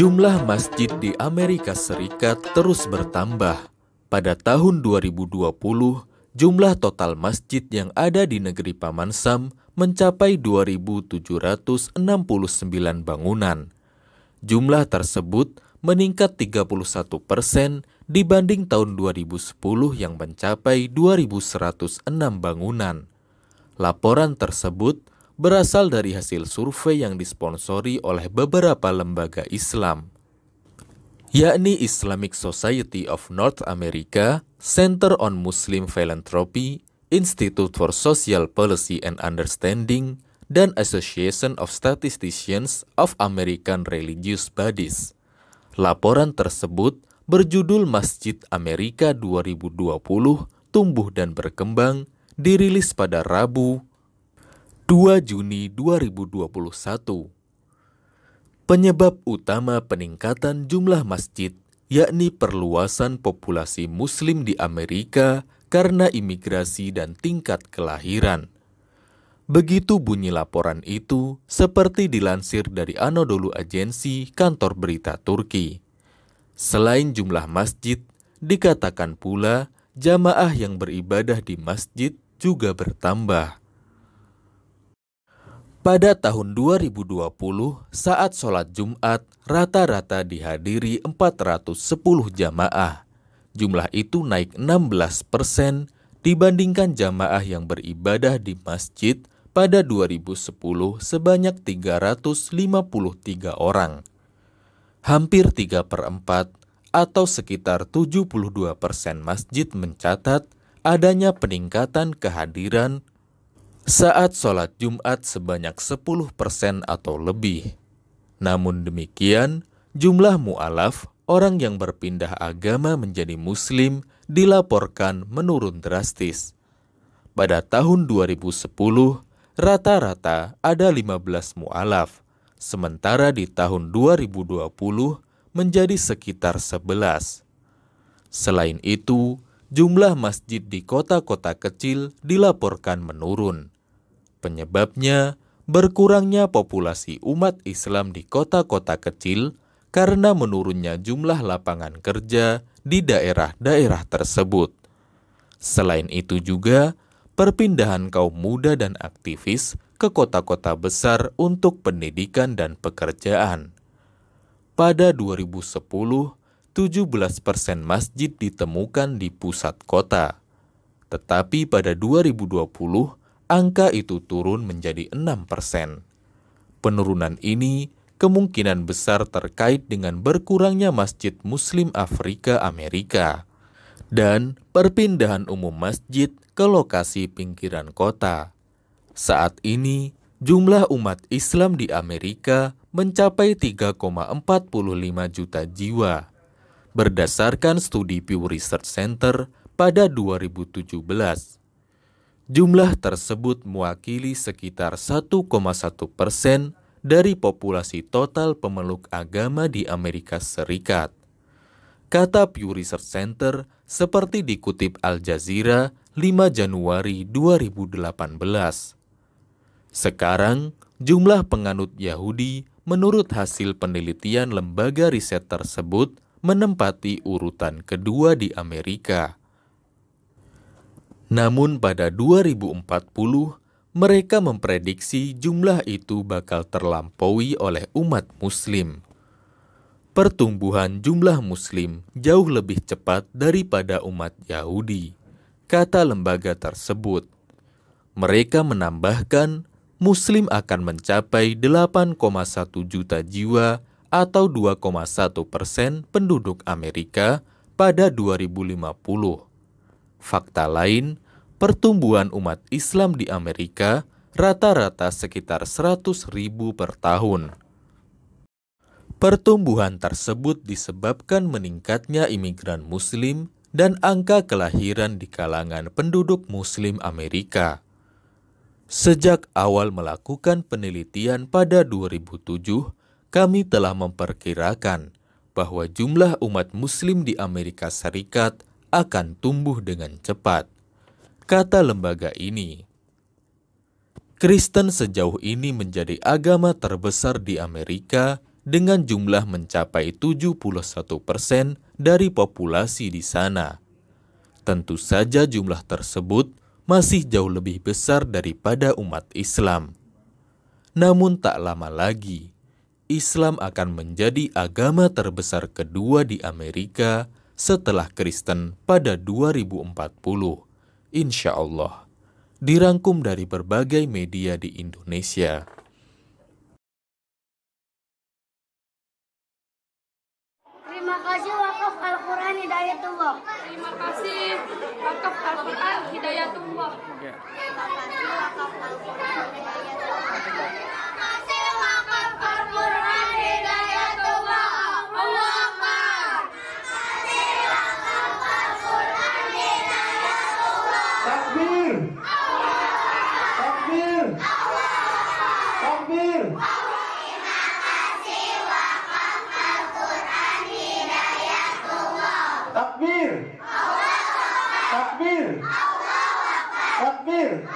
Jumlah masjid di Amerika Serikat terus bertambah. Pada tahun 2020, jumlah total masjid yang ada di negeri Paman Sam mencapai 2.769 bangunan. Jumlah tersebut meningkat 31 persen dibanding tahun 2010 yang mencapai 2.106 bangunan. Laporan tersebut berasal dari hasil survei yang disponsori oleh beberapa lembaga Islam, yakni Islamic Society of North America, Center on Muslim Philanthropy, Institute for Social Policy and Understanding, dan Association of Statisticians of American Religious Bodies. Laporan tersebut berjudul Masjid Amerika 2020 Tumbuh dan Berkembang dirilis pada Rabu, 2 Juni 2021. Penyebab utama peningkatan jumlah masjid yakni perluasan populasi muslim di Amerika karena imigrasi dan tingkat kelahiran. Begitu bunyi laporan itu, seperti dilansir dari Anadolu Agensi kantor berita Turki. Selain jumlah masjid, dikatakan pula jamaah yang beribadah di masjid juga bertambah. Pada tahun 2020, saat sholat Jumat rata-rata dihadiri 410 jamaah. Jumlah itu naik 16 persen dibandingkan jamaah yang beribadah di masjid pada 2010 sebanyak 353 orang. Hampir 3 per 4 atau sekitar 72 persen masjid mencatat adanya peningkatan kehadiran saat sholat Jumat sebanyak 10% atau lebih. Namun demikian, jumlah mu'alaf, orang yang berpindah agama menjadi muslim, dilaporkan menurun drastis. Pada tahun 2010, rata-rata ada 15 mu'alaf, sementara di tahun 2020 menjadi sekitar 11. Selain itu, jumlah masjid di kota-kota kecil dilaporkan menurun. Penyebabnya, berkurangnya populasi umat Islam di kota-kota kecil karena menurunnya jumlah lapangan kerja di daerah-daerah tersebut. Selain itu juga, perpindahan kaum muda dan aktivis ke kota-kota besar untuk pendidikan dan pekerjaan. Pada 2010, 17 persen masjid ditemukan di pusat kota. Tetapi pada 2020, angka itu turun menjadi 6 persen. Penurunan ini kemungkinan besar terkait dengan berkurangnya masjid Muslim Afrika Amerika dan perpindahan umum masjid ke lokasi pinggiran kota. Saat ini, jumlah umat Islam di Amerika mencapai 3,45 juta jiwa. Berdasarkan studi Pew Research Center pada 2017, Jumlah tersebut mewakili sekitar 1,1 persen dari populasi total pemeluk agama di Amerika Serikat. Kata Pew Research Center, seperti dikutip Al Jazeera 5 Januari 2018. Sekarang, jumlah penganut Yahudi menurut hasil penelitian lembaga riset tersebut menempati urutan kedua di Amerika. Namun pada 2040, mereka memprediksi jumlah itu bakal terlampaui oleh umat muslim. Pertumbuhan jumlah muslim jauh lebih cepat daripada umat Yahudi, kata lembaga tersebut. Mereka menambahkan muslim akan mencapai 8,1 juta jiwa atau 2,1 persen penduduk Amerika pada 2050. Fakta lain, pertumbuhan umat Islam di Amerika rata-rata sekitar 100 ribu per tahun. Pertumbuhan tersebut disebabkan meningkatnya imigran muslim dan angka kelahiran di kalangan penduduk muslim Amerika. Sejak awal melakukan penelitian pada 2007, kami telah memperkirakan bahwa jumlah umat muslim di Amerika Serikat – akan tumbuh dengan cepat, kata lembaga ini. Kristen sejauh ini menjadi agama terbesar di Amerika dengan jumlah mencapai 71 persen dari populasi di sana. Tentu saja jumlah tersebut masih jauh lebih besar daripada umat Islam. Namun tak lama lagi, Islam akan menjadi agama terbesar kedua di Amerika setelah Kristen pada 2040. Insya Allah. Dirangkum dari berbagai media di Indonesia. Terima kasih Wakaf Al-Quran Hidayatullah. Terima kasih Wakaf Al-Quran Hidayatullah. Terima kasih Wakaf Al-Quran Hidayatullah. Takbir. Takbir.